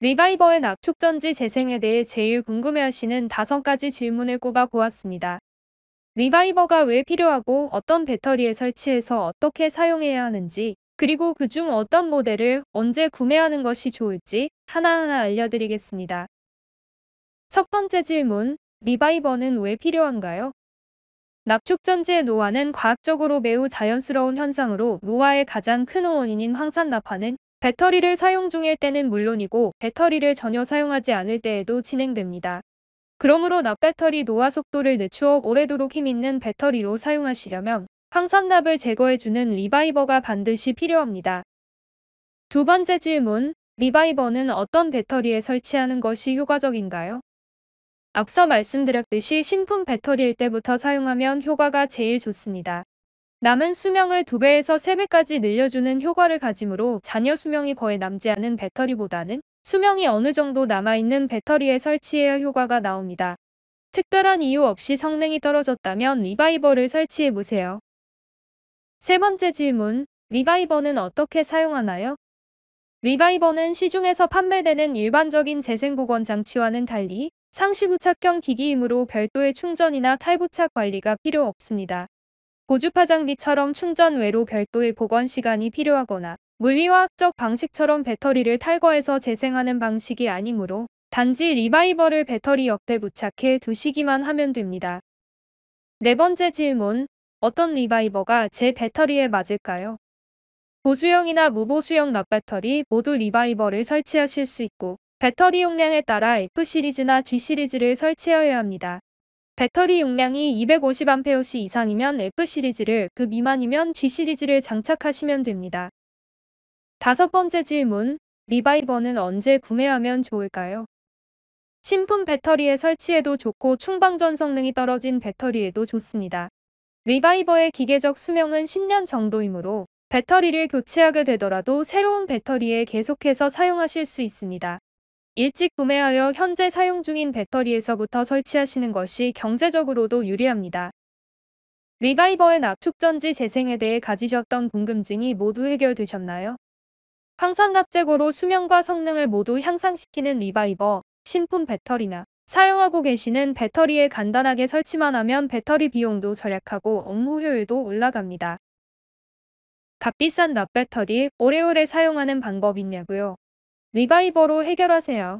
리바이버의 압축전지 재생에 대해 제일 궁금해하시는 다섯 가지 질문을 꼽아 보았습니다. 리바이버가 왜 필요하고 어떤 배터리에 설치해서 어떻게 사용해야 하는지 그리고 그중 어떤 모델을 언제 구매하는 것이 좋을지 하나하나 알려드리겠습니다. 첫 번째 질문, 리바이버는 왜 필요한가요? 납축전지의 노화는 과학적으로 매우 자연스러운 현상으로 노화의 가장 큰 원인인 황산 나파는 배터리를 사용 중일 때는 물론이고 배터리를 전혀 사용하지 않을 때에도 진행됩니다. 그러므로 납배터리 노화 속도를 늦추어 오래도록 힘있는 배터리로 사용하시려면 황산납을 제거해주는 리바이버가 반드시 필요합니다. 두 번째 질문, 리바이버는 어떤 배터리에 설치하는 것이 효과적인가요? 앞서 말씀드렸듯이 신품 배터리일 때부터 사용하면 효과가 제일 좋습니다. 남은 수명을 2배에서 3배까지 늘려주는 효과를 가지므로 잔여 수명이 거의 남지 않은 배터리보다는 수명이 어느 정도 남아있는 배터리에 설치해야 효과가 나옵니다. 특별한 이유 없이 성능이 떨어졌다면 리바이버를 설치해보세요. 세 번째 질문, 리바이버는 어떻게 사용하나요? 리바이버는 시중에서 판매되는 일반적인 재생복원 장치와는 달리 상시 부착형 기기이므로 별도의 충전이나 탈부착 관리가 필요 없습니다. 고주파장비처럼 충전 외로 별도의 복원 시간이 필요하거나 물리화학적 방식처럼 배터리를 탈거해서 재생하는 방식이 아니므로 단지 리바이버를 배터리 옆에 부착해 두시기만 하면 됩니다. 네 번째 질문, 어떤 리바이버가 제 배터리에 맞을까요? 보수형이나 무보수형 납배터리 모두 리바이버를 설치하실 수 있고 배터리 용량에 따라 F시리즈나 G시리즈를 설치하여야 합니다. 배터리 용량이 250Ah 이상이면 F 시리즈를, 그 미만이면 G 시리즈를 장착하시면 됩니다. 다섯 번째 질문, 리바이버는 언제 구매하면 좋을까요? 신품 배터리에 설치해도 좋고 충방전 성능이 떨어진 배터리에도 좋습니다. 리바이버의 기계적 수명은 10년 정도이므로 배터리를 교체하게 되더라도 새로운 배터리에 계속해서 사용하실 수 있습니다. 일찍 구매하여 현재 사용 중인 배터리에서부터 설치하시는 것이 경제적으로도 유리합니다. 리바이버의 압축전지 재생에 대해 가지셨던 궁금증이 모두 해결되셨나요? 황산납재고로 수명과 성능을 모두 향상시키는 리바이버, 신품 배터리나 사용하고 계시는 배터리에 간단하게 설치만 하면 배터리 비용도 절약하고 업무 효율도 올라갑니다. 값비싼 납배터리 오래오래 사용하는 방법 있냐고요? 리바이버로 해결하세요.